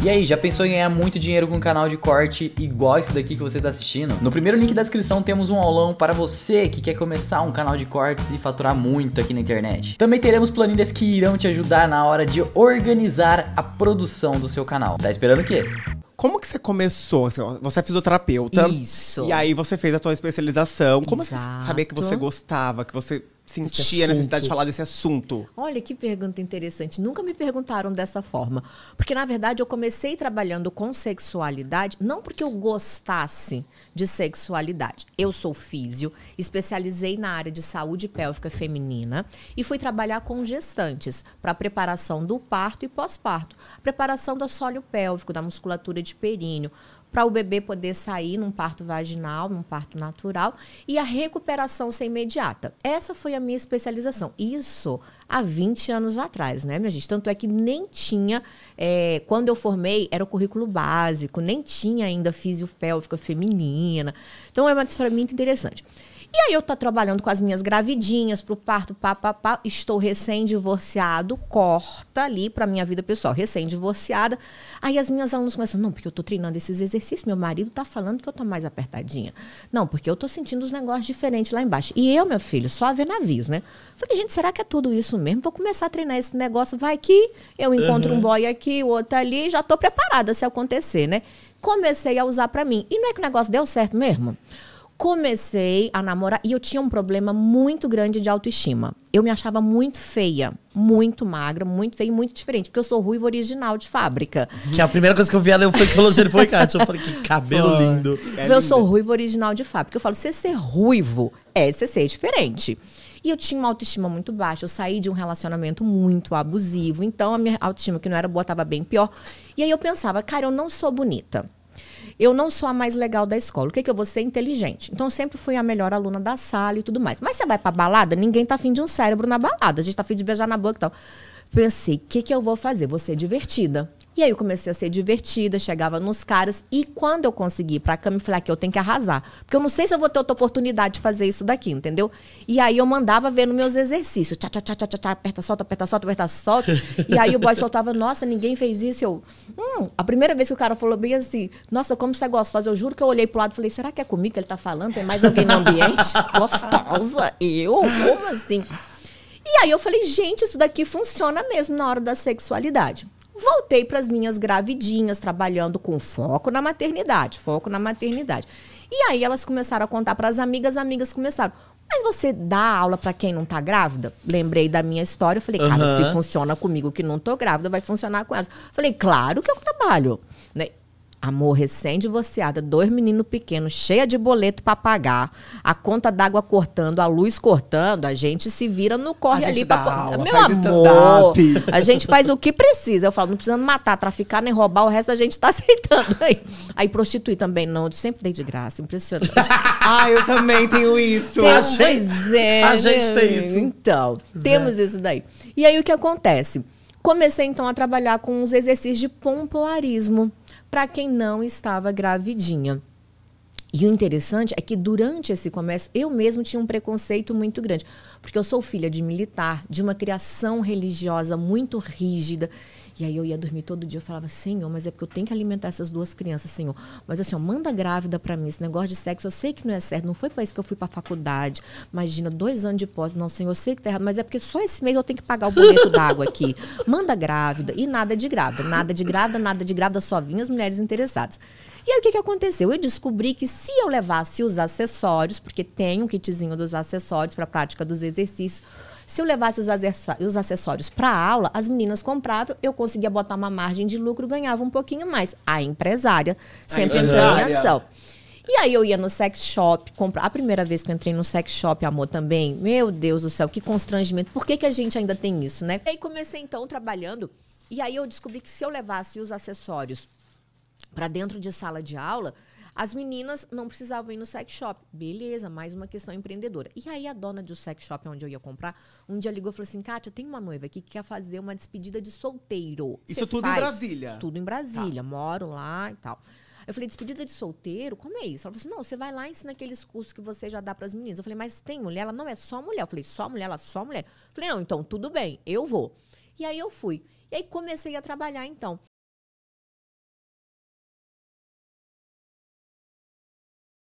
E aí, já pensou em ganhar muito dinheiro com um canal de corte igual esse daqui que você está assistindo? No primeiro link da descrição temos um aulão para você que quer começar um canal de cortes e faturar muito aqui na internet. Também teremos planilhas que irão te ajudar na hora de organizar a produção do seu canal. Tá esperando o quê? Como que você começou? Assim, você é fisioterapeuta. Isso. E aí você fez a sua especialização. Como Exato. você sabia que você gostava, que você sentia a necessidade de falar desse assunto? Olha que pergunta interessante. Nunca me perguntaram dessa forma. Porque, na verdade, eu comecei trabalhando com sexualidade, não porque eu gostasse de sexualidade. Eu sou físio, especializei na área de saúde pélvica feminina e fui trabalhar com gestantes para preparação do parto e pós-parto, preparação do sólio pélvico, da musculatura de períneo, para o bebê poder sair num parto vaginal, num parto natural, e a recuperação ser imediata. Essa foi a minha especialização. Isso há 20 anos atrás, né, minha gente? Tanto é que nem tinha, é, quando eu formei, era o currículo básico, nem tinha ainda fisiopélvica feminina. Então é uma história muito interessante. E aí eu tô trabalhando com as minhas gravidinhas pro parto, pá, pá, pá. Estou recém-divorciado, corta ali pra minha vida pessoal, recém-divorciada. Aí as minhas alunas começam, não, porque eu tô treinando esses exercícios, meu marido tá falando que eu tô mais apertadinha. Não, porque eu tô sentindo os negócios diferentes lá embaixo. E eu, meu filho, só a ver navios, né? Falei, gente, será que é tudo isso mesmo? Vou começar a treinar esse negócio, vai que eu encontro uhum. um boy aqui, o outro ali, já tô preparada se acontecer, né? Comecei a usar para mim. E não é que o negócio deu certo mesmo? comecei a namorar e eu tinha um problema muito grande de autoestima. Eu me achava muito feia, muito magra, muito feia e muito diferente, porque eu sou ruiva original de fábrica. Que uhum. a primeira coisa que eu vi ela foi que falou, ele foi cara. Eu falei, que cabelo foi. lindo. É eu linda. sou ruiva original de fábrica. Eu falo, você ser é ruivo é você ser é diferente. E eu tinha uma autoestima muito baixa. Eu saí de um relacionamento muito abusivo. Então a minha autoestima, que não era boa, estava bem pior. E aí eu pensava, cara, eu não sou bonita. Eu não sou a mais legal da escola. O que, é que eu vou ser? Inteligente. Então, sempre fui a melhor aluna da sala e tudo mais. Mas você vai pra balada, ninguém tá afim de um cérebro na balada. A gente tá afim de beijar na boca e tal. Pensei, assim, o que, que eu vou fazer? Vou ser divertida. E aí eu comecei a ser divertida, chegava nos caras. E quando eu consegui ir pra cama, eu falei, aqui ah, eu tenho que arrasar. Porque eu não sei se eu vou ter outra oportunidade de fazer isso daqui, entendeu? E aí eu mandava ver nos meus exercícios. Tchá, tchá, tchá, tchá, tchá, aperta, solta, aperta, solta, aperta, solta. e aí o boy soltava, nossa, ninguém fez isso. Eu, hum, a primeira vez que o cara falou bem assim, nossa, como você é gostosa. Eu juro que eu olhei pro lado e falei, será que é comigo que ele tá falando? Tem mais alguém no ambiente? gostosa? Eu? Como assim? E aí eu falei, gente, isso daqui funciona mesmo na hora da sexualidade. Voltei para as minhas gravidinhas, trabalhando com foco na maternidade, foco na maternidade. E aí elas começaram a contar para as amigas, amigas começaram. Mas você dá aula para quem não tá grávida? Lembrei da minha história, falei, cara, uhum. se funciona comigo que não tô grávida, vai funcionar com elas. Falei, claro que eu trabalho, né? Amor, recém-divorciada, dois meninos pequenos, cheia de boleto para pagar, a conta d'água cortando, a luz cortando, a gente se vira no corre ali pra. Aula, Meu amor, a gente faz o que precisa. Eu falo, não precisando matar, traficar nem roubar, o resto a gente tá aceitando. Aí, aí prostituir também, não, eu sempre dei de graça, impressionante. ah, eu também tenho isso. Tem, a, gente, é, a gente tem isso. Então, Zé. temos é. isso daí. E aí o que acontece? Comecei então a trabalhar com uns exercícios de pompoarismo para quem não estava gravidinha. E o interessante é que durante esse comércio eu mesmo tinha um preconceito muito grande, porque eu sou filha de militar, de uma criação religiosa muito rígida. E aí eu ia dormir todo dia, eu falava, Senhor, mas é porque eu tenho que alimentar essas duas crianças, Senhor. Mas assim, ó, manda grávida para mim, esse negócio de sexo, eu sei que não é certo, não foi para isso que eu fui para faculdade. Imagina, dois anos de pós, não, Senhor, eu sei que tá errado, mas é porque só esse mês eu tenho que pagar o boleto d'água aqui. Manda grávida, e nada de grávida, nada de grávida, nada de grávida, só vinha as mulheres interessadas. E aí o que, que aconteceu? Eu descobri que se eu levasse os acessórios, porque tem um kitzinho dos acessórios para a prática dos exercícios, se eu levasse os acessórios para aula, as meninas compravam, eu conseguia botar uma margem de lucro, ganhava um pouquinho mais. A empresária sempre entrou em ação. E aí eu ia no sex shop, comprar. A primeira vez que eu entrei no sex shop, amor, também. Meu Deus do céu, que constrangimento. Por que, que a gente ainda tem isso, né? E aí comecei então trabalhando. E aí eu descobri que se eu levasse os acessórios para dentro de sala de aula, as meninas não precisavam ir no sex shop. Beleza, mais uma questão empreendedora. E aí a dona de um sex shop onde eu ia comprar, um dia ligou e falou assim: Kátia, tem uma noiva aqui que quer fazer uma despedida de solteiro. Isso Cê tudo faz? em Brasília. Isso tudo em Brasília, tá. moro lá e tal. Eu falei, despedida de solteiro? Como é isso? Ela falou assim: não, você vai lá e ensina aqueles cursos que você já dá para as meninas. Eu falei, mas tem mulher? Ela não é só mulher. Eu falei, só mulher? Ela só mulher? Eu falei, não, então tudo bem, eu vou. E aí eu fui. E aí comecei a trabalhar então.